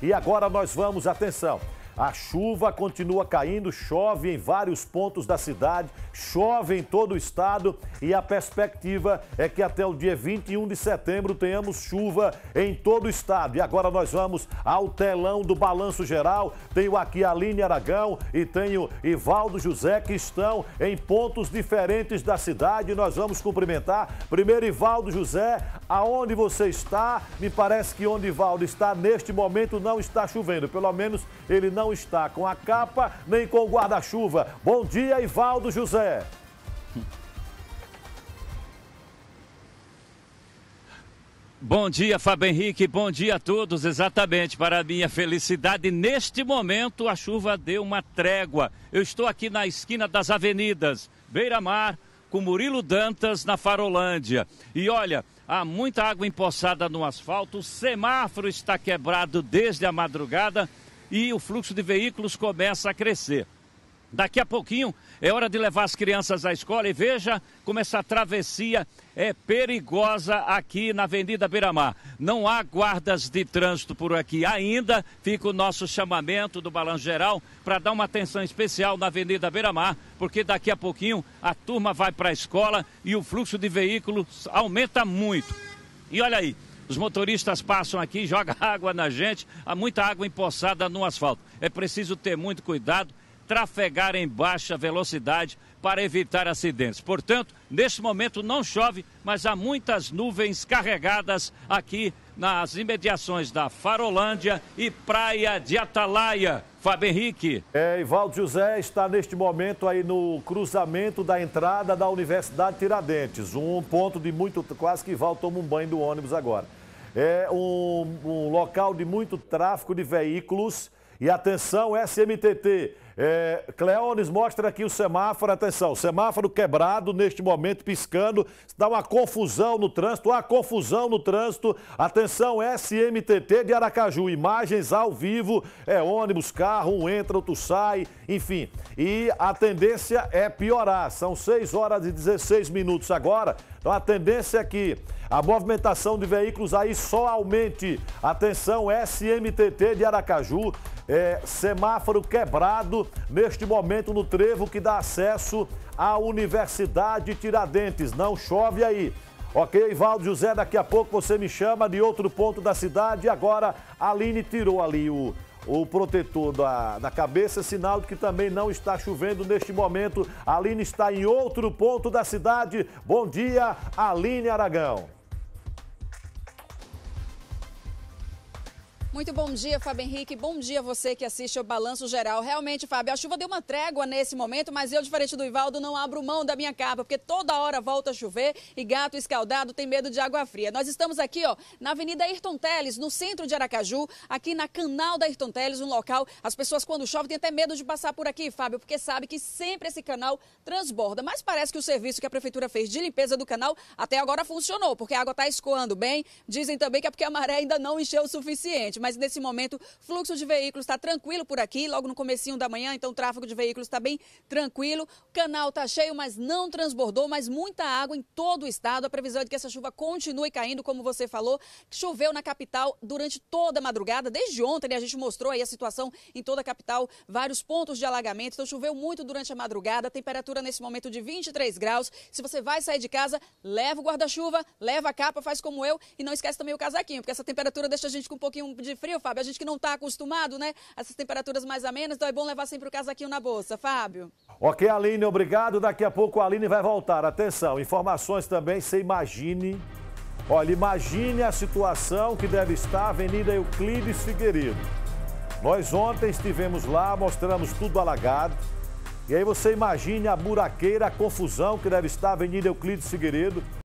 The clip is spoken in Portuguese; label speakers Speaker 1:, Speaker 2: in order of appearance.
Speaker 1: E agora nós vamos, atenção. A chuva continua caindo, chove em vários pontos da cidade, chove em todo o estado e a perspectiva é que até o dia 21 de setembro tenhamos chuva em todo o estado. E agora nós vamos ao telão do Balanço Geral. Tenho aqui a Aline Aragão e tenho Ivaldo José que estão em pontos diferentes da cidade. Nós vamos cumprimentar primeiro Ivaldo José, aonde você está, me parece que onde Valdo está neste momento não está chovendo. Pelo menos ele não está com a capa nem com o guarda-chuva. Bom dia, Ivaldo José.
Speaker 2: Bom dia, Fábio Henrique. Bom dia a todos. Exatamente, para a minha felicidade, neste momento a chuva deu uma trégua. Eu estou aqui na esquina das avenidas Beira-Mar com Murilo Dantas, na Farolândia. E olha, há muita água empoçada no asfalto, o semáforo está quebrado desde a madrugada e o fluxo de veículos começa a crescer. Daqui a pouquinho é hora de levar as crianças à escola e veja como essa travessia é perigosa aqui na Avenida Beira-Mar. Não há guardas de trânsito por aqui ainda. Fica o nosso chamamento do Balanço Geral para dar uma atenção especial na Avenida Beira-Mar, porque daqui a pouquinho a turma vai para a escola e o fluxo de veículos aumenta muito. E olha aí, os motoristas passam aqui, jogam água na gente, há muita água empoçada no asfalto. É preciso ter muito cuidado trafegar em baixa velocidade para evitar acidentes. Portanto, neste momento não chove, mas há muitas nuvens carregadas aqui nas imediações da Farolândia e Praia de Atalaia. Fábio
Speaker 1: Henrique. É, Ivaldo José está neste momento aí no cruzamento da entrada da Universidade Tiradentes. Um ponto de muito. Quase que Ivaldo toma um banho do ônibus agora. É um, um local de muito tráfego de veículos. E atenção, SMTT. É, Cleones mostra aqui o semáforo, atenção, semáforo quebrado neste momento, piscando, dá uma confusão no trânsito, há confusão no trânsito, atenção, SMTT de Aracaju, imagens ao vivo, é ônibus, carro, um entra, outro sai, enfim, e a tendência é piorar, são 6 horas e 16 minutos agora, então a tendência é que a movimentação de veículos aí só aumente, atenção, SMTT de Aracaju, é, semáforo quebrado, neste momento no trevo que dá acesso à Universidade Tiradentes. Não chove aí. Ok, Valdo José, daqui a pouco você me chama de outro ponto da cidade. Agora, a Aline tirou ali o, o protetor da, da cabeça, sinal de que também não está chovendo neste momento. A Aline está em outro ponto da cidade. Bom dia, Aline Aragão.
Speaker 3: Muito bom dia, Fábio Henrique. Bom dia você que assiste o Balanço Geral. Realmente, Fábio, a chuva deu uma trégua nesse momento, mas eu, diferente do Ivaldo, não abro mão da minha capa, porque toda hora volta a chover e gato escaldado tem medo de água fria. Nós estamos aqui, ó, na Avenida Ayrton Teles, no centro de Aracaju, aqui na Canal da Ayrton Teles, um local, as pessoas quando chove têm até medo de passar por aqui, Fábio, porque sabe que sempre esse canal transborda. Mas parece que o serviço que a prefeitura fez de limpeza do canal até agora funcionou, porque a água está escoando bem. Dizem também que é porque a maré ainda não encheu o suficiente, mas mas nesse momento fluxo de veículos está tranquilo por aqui, logo no comecinho da manhã, então o tráfego de veículos está bem tranquilo. O canal está cheio, mas não transbordou, mas muita água em todo o estado. A previsão é de que essa chuva continue caindo, como você falou. Choveu na capital durante toda a madrugada, desde ontem, né, a gente mostrou aí a situação em toda a capital, vários pontos de alagamento. Então choveu muito durante a madrugada, temperatura nesse momento de 23 graus. Se você vai sair de casa, leva o guarda-chuva, leva a capa, faz como eu e não esquece também o casaquinho, porque essa temperatura deixa a gente com um pouquinho de frio, Fábio, a gente que não está acostumado, né? Essas temperaturas mais amenas, então é bom levar sempre o casaquinho na bolsa, Fábio.
Speaker 1: Ok, Aline, obrigado. Daqui a pouco a Aline vai voltar. Atenção, informações também, você imagine. Olha, imagine a situação que deve estar a Avenida Euclides Figueiredo. Nós ontem estivemos lá, mostramos tudo alagado. E aí você imagine a buraqueira, a confusão que deve estar a Avenida Euclides Figueiredo.